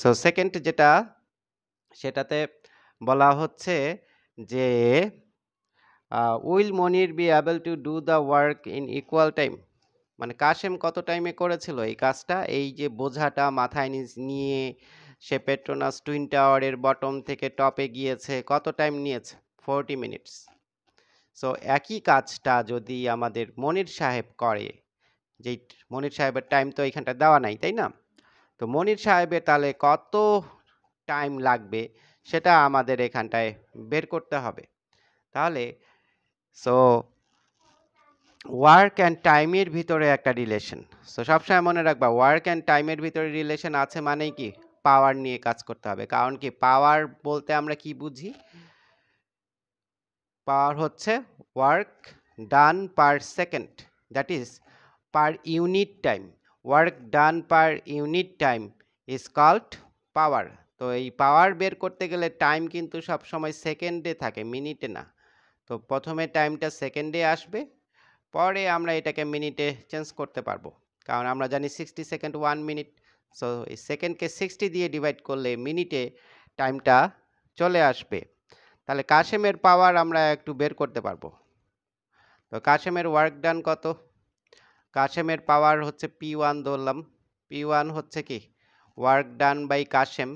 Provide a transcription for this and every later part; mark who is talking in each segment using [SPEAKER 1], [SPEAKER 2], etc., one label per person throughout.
[SPEAKER 1] so second যেটা সেটাতে বলা হচ্ছে যে will Monir be able to do the work in equal time মানে কাশেম কত টাইমে করেছিল এই কাজটা এই যে বোঝাটা মাথায় নিয়ে সে পেট্রোনাস টুইন টাওয়ারের বটম থেকে টপে গিয়েছে কত টাইম নিয়েছে ফোরটি মিনিটস সো একই কাজটা যদি আমাদের মনির সাহেব করে যে মনির সাহেবের টাইম তো এইখানটা দেওয়া নাই তাই না তো মনির সাহেবের তাহলে কত টাইম লাগবে সেটা আমাদের এখানটায় বের করতে হবে তাহলে সো ওয়ার্ক অ্যান্ড টাইমের ভিতরে একটা রিলেশন সো সবসময় মনে রাখবা ওয়ার্ক অ্যান্ড টাইমের ভিতরে রিলেশন আছে মানেই কি পাওয়ার নিয়ে কাজ করতে হবে কারণ কি পাওয়ার বলতে আমরা কি বুঝি পাওয়ার হচ্ছে work done per second that is per unit time work done per unit time is called power তো এই পাওয়ার বের করতে গেলে টাইম কিন্তু সব সময় সেকেন্ডে থাকে মিনিটে না তো প্রথমে টাইমটা সেকেন্ডে আসবে পরে আমরা এটাকে মিনিটে চেঞ্জ করতে পারবো কারণ আমরা জানি sixty second one minute so এই সেকেন্ডকে সিক্সটি দিয়ে ডিভাইড করলে মিনিটে টাইমটা চলে আসবে তাহলে কাশেমের পাওয়ার আমরা একটু বের করতে পারবো তো কাশেমের ওয়ার্ক ডান কত কাশেমের পাওয়ার হচ্ছে পি ওয়ান ধরলাম পি ওয়ান হচ্ছে কি work done by Kashem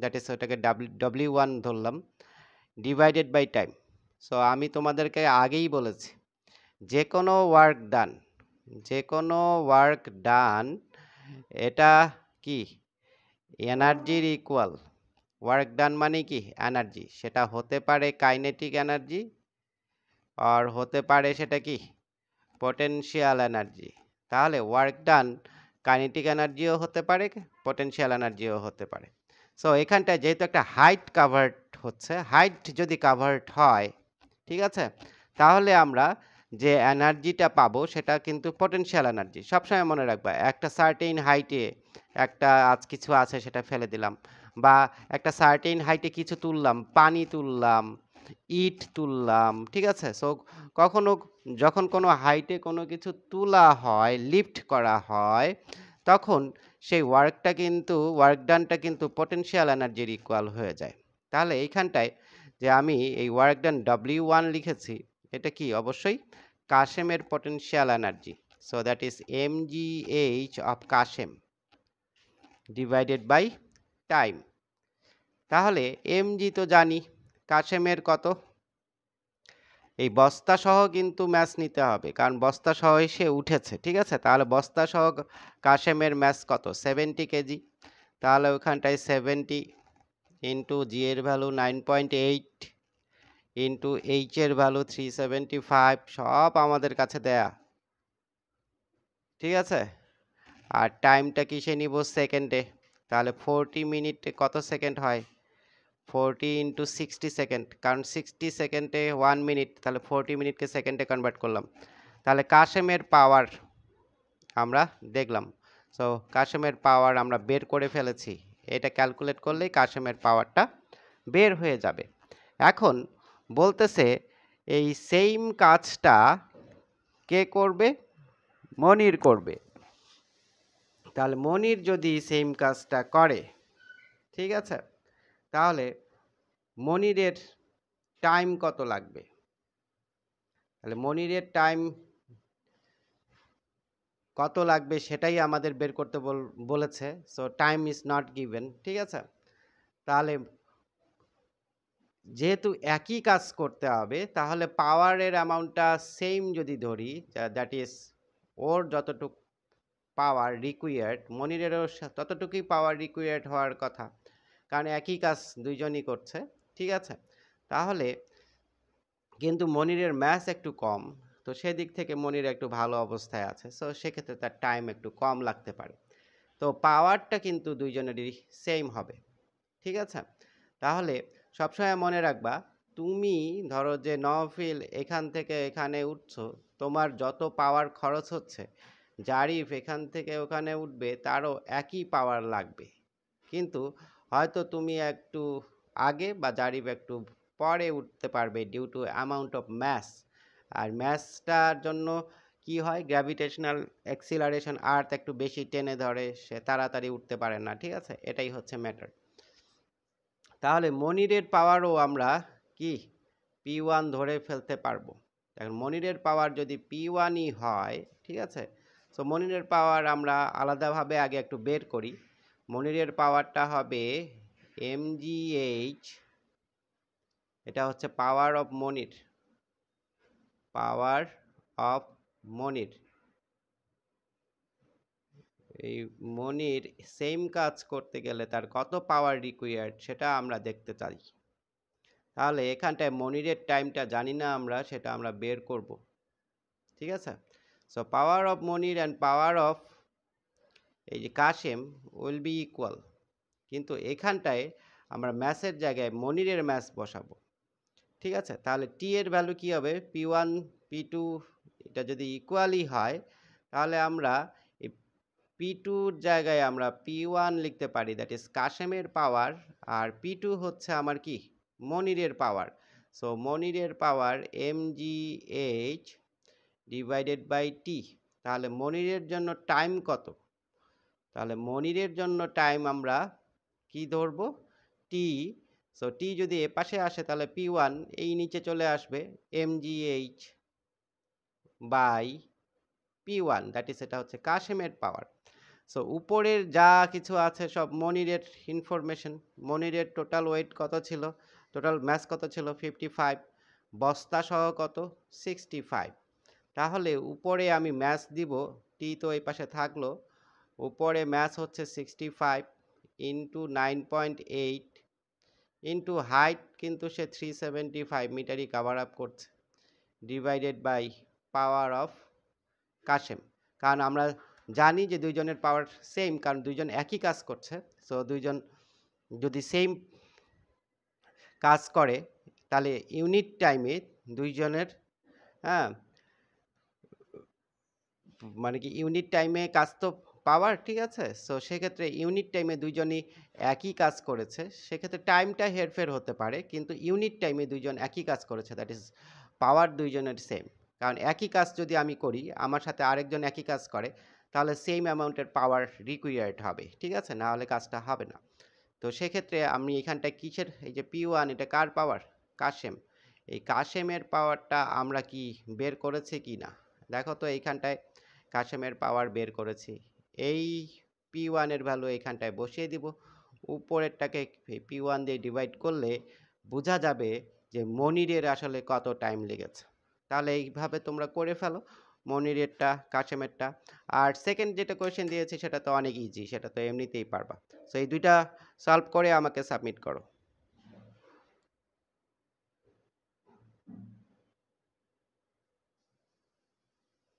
[SPEAKER 1] that is ওটাকে ডাব্লিউ ডব্লিউ ওয়ান ধরলাম ডিভাইডেড বাই টাইম সো আমি তোমাদেরকে আগেই বলেছি যে কোনো ওয়ার্ক ডান যে কোনো ওয়ার্ক ডান এটা কি এনার্জির ইকুয়াল ওয়ার্ক ডান মানে কি এনার্জি সেটা হতে পারে কাইনেটিক এনার্জি আর হতে পারে সেটা কি পটেনশিয়াল এনার্জি তাহলে ওয়ার্ক ডান কাইনেটিক এনার্জিও হতে পারে পটেনশিয়াল এনার্জিও হতে পারে সো এখানটায় যেহেতু একটা হাইট কাভার্ড হচ্ছে হাইট যদি কাভার্ট হয় ঠিক আছে তাহলে আমরা যে এনার্জিটা পাবো সেটা কিন্তু পটেনশিয়াল এনার্জি সবসময় মনে রাখবা একটা সার্টেন হাইটে একটা আজ কিছু আছে সেটা ফেলে দিলাম বা একটা সার্টেন হাইটে কিছু তুললাম পানি তুললাম ইট তুললাম ঠিক আছে সো কখনো যখন কোনো হাইটে কোনো কিছু তোলা হয় লিফট করা হয় তখন সেই ওয়ার্কটা কিন্তু ওয়ার্ক ডানটা কিন্তু পটেনশিয়াল এনার্জির ইকুয়াল হয়ে যায় তাহলে এইখানটায় যে আমি এই ওয়ার্ক ডান ডাব্লিউ ওয়ান লিখেছি এটা কি অবশ্যই কাশেমের potential energy so that is M G H of Kashem divided by time তাহলে এম জি তো জানি কাশেমের কত এই বস্তা সহ কিন্তু ম্যাচ নিতে হবে কারণ বস্তা সহই সে উঠেছে ঠিক আছে তাহলে বস্তা সহ কাশেমের ম্যাচ কত সেভেন্টি কেজি তাহলে ওখানটায় সেভেন্টি ইন্টু জি এর value nine point eight into এইচের ভ্যালু থ্রি সেভেন্টি ফাইভ সব আমাদের কাছে দেয়া ঠিক আছে আর টাইমটা কিসে নিব সেকেন্ডে তাহলে ফোরটি মিনিট কত সেকেন্ড হয় ফোরটি ইন্টু সিক্সটি সেকেন্ড কারণ সিক্সটি সেকেন্ডে ওয়ান মিনিট তাহলে ফোরটি মিনিটকে সেকেন্ডে কনভার্ট করলাম তাহলে কাশেমের পাওয়ার আমরা দেখলাম সো কাশেমের পাওয়ার আমরা বের করে ফেলেছি এটা ক্যালকুলেট করলেই কাশেমের পাওয়ারটা বের হয়ে যাবে এখন বলতেছে এই সেম কাজটা কে করবে মনির করবে তাহলে মনির যদি সেম কাজটা করে ঠিক আছে তাহলে মনিরের টাইম কত লাগবে তাহলে মনিরের টাইম কত লাগবে সেটাই আমাদের বের করতে বলেছে so time is not given ঠিক আছে তাহলে যেহেতু একই কাজ করতে হবে তাহলে পাওয়ারের অ্যামাউন্টটা সেম যদি ধরি দ্যাট ইজ ওর যতটুক পাওয়ার রিকুয়ার্ড মনিরেরও ততটুকুই পাওয়ার রিকুয়ার্ড হওয়ার কথা কারণ একই কাজ দুইজনই করছে ঠিক আছে তাহলে কিন্তু মনিরের ম্যাথ একটু কম তো সেদিক থেকে মনির একটু ভালো অবস্থায় আছে সো সেক্ষেত্রে তার টাইম একটু কম লাগতে পারে তো পাওয়ারটা কিন্তু দুইজনেরই সেম হবে ঠিক আছে তাহলে সবসময় মনে রাখবা তুমি ধরো যে নফিল এখান থেকে এখানে উঠছো তোমার যত পাওয়ার খরচ হচ্ছে জারিফ এখান থেকে ওখানে উঠবে তারও একই পাওয়ার লাগবে কিন্তু হয়তো তুমি একটু আগে বা জারিব একটু পরে উঠতে পারবে due to amount of mass আর ম্যাসটার জন্য কি হয় গ্র্যাভিটেশনাল অ্যাক্সিলারেশন আর্থ একটু বেশি টেনে ধরে সে তাড়াতাড়ি উঠতে পারে না ঠিক আছে এটাই হচ্ছে ম্যাটার তাহলে মনিরের পাওয়ারও আমরা কি পি ওয়ান ধরে ফেলতে পারবো এখন মনিরের পাওয়ার যদি পি ওয়ানই হয় ঠিক আছে সো মনিরের পাওয়ার আমরা আলাদাভাবে আগে একটু বের করি মনিরের পাওয়ারটা হবে এইচ এটা হচ্ছে পাওয়ার অফ মনির পাওয়ার অফ মনির এই মনির সেম কাজ করতে গেলে তার কত পাওয়ার রিকোয়ার্ড সেটা আমরা দেখতে চাই তাহলে এখানটায় মনিরের টাইমটা জানি না আমরা সেটা আমরা বের করব ঠিক আছে so power of Monir and power of এই যে কাশেম উইল বি ইকুয়াল কিন্তু এখানটায় আমরা ম্যাসের জায়গায় মনিরের ম্যাস বসাবো ঠিক আছে তাহলে টি এর ভ্যালু কী হবে পি ওয়ান পি টু এটা যদি ইকুয়ালি হয় তাহলে আমরা পি টুর জায়গায় আমরা পি ওয়ান লিখতে পারি দ্যাট ইজ কাশেমের পাওয়ার আর পি টু হচ্ছে আমার কি মনিরের পাওয়ার সো মনিরের power M G H divided by T তাহলে মনিরের জন্য টাইম কত তাহলে মনিরের জন্য টাইম আমরা কি ধরবো টি সো টি যদি এ পাশে আসে তাহলে পি ওয়ান এই নিচে চলে আসবে M G H by P one that is এটা হচ্ছে কাশেমের পাওয়ার সো উপরের যা কিছু আছে সব মনিরের ইনফরমেশন মনিরের টোটাল ওয়েট কত ছিল টোটাল ম্যাচ কত ছিল ফিফটি ফাইভ বস্তা সহ কত সিক্সটি ফাইভ তাহলে উপরে আমি ম্যাচ দিব টি তো এই পাশে থাকলো উপরে ম্যাচ হচ্ছে sixty five into nine point eight into height কিন্তু সে থ্রি সেভেন্টি ফাইভ মিটারই কাভার আপ করছে divided by power of Kashem কারণ আমরা জানি যে দুইজনের পাওয়ার সেম কারণ দুইজন একই কাজ করছে সো দুইজন যদি সেম কাজ করে তাহলে ইউনিট টাইমে দুইজনের হ্যাঁ মানে কি ইউনিট টাইমে কাজ তো পাওয়ার ঠিক আছে সো সেক্ষেত্রে ইউনিট টাইমে দুইজনই একই কাজ করেছে সেক্ষেত্রে টাইমটা হেরফের হতে পারে কিন্তু ইউনিট টাইমে দুইজন একই কাজ করেছে দ্যাট ইজ পাওয়ার দুইজনের সেম কারণ একই কাজ যদি আমি করি আমার সাথে আরেকজন একই কাজ করে তাহলে সেম অ্যামাউন্টের পাওয়ার রিকুয়ার্ড হবে ঠিক আছে না হলে কাজটা হবে না তো সেক্ষেত্রে আমি এখানটা কিসের এই যে পি ওয়ান এটা কার পাওয়ার কাশেম এই কাশেমের পাওয়ারটা আমরা কি বের করেছি কি না দেখো তো এইখানটায় কাশেমের পাওয়ার বের করেছি এই পি ওয়ানের ভ্যালু এখানটায় বসিয়ে দিব উপরেরটাকে পি ওয়ান দিয়ে ডিভাইড করলে বোঝা যাবে যে মনিরের আসলে কত টাইম লেগেছে তাহলে এইভাবে তোমরা করে ফেলো মনিরেরটা কাশেমেরটা আর সেকেন্ড যেটা কোয়েশ্চেন দিয়েছি সেটা তো অনেক ইজি সেটা তো এমনিতেই পারবা তো এই দুইটা সলভ করে আমাকে সাবমিট করো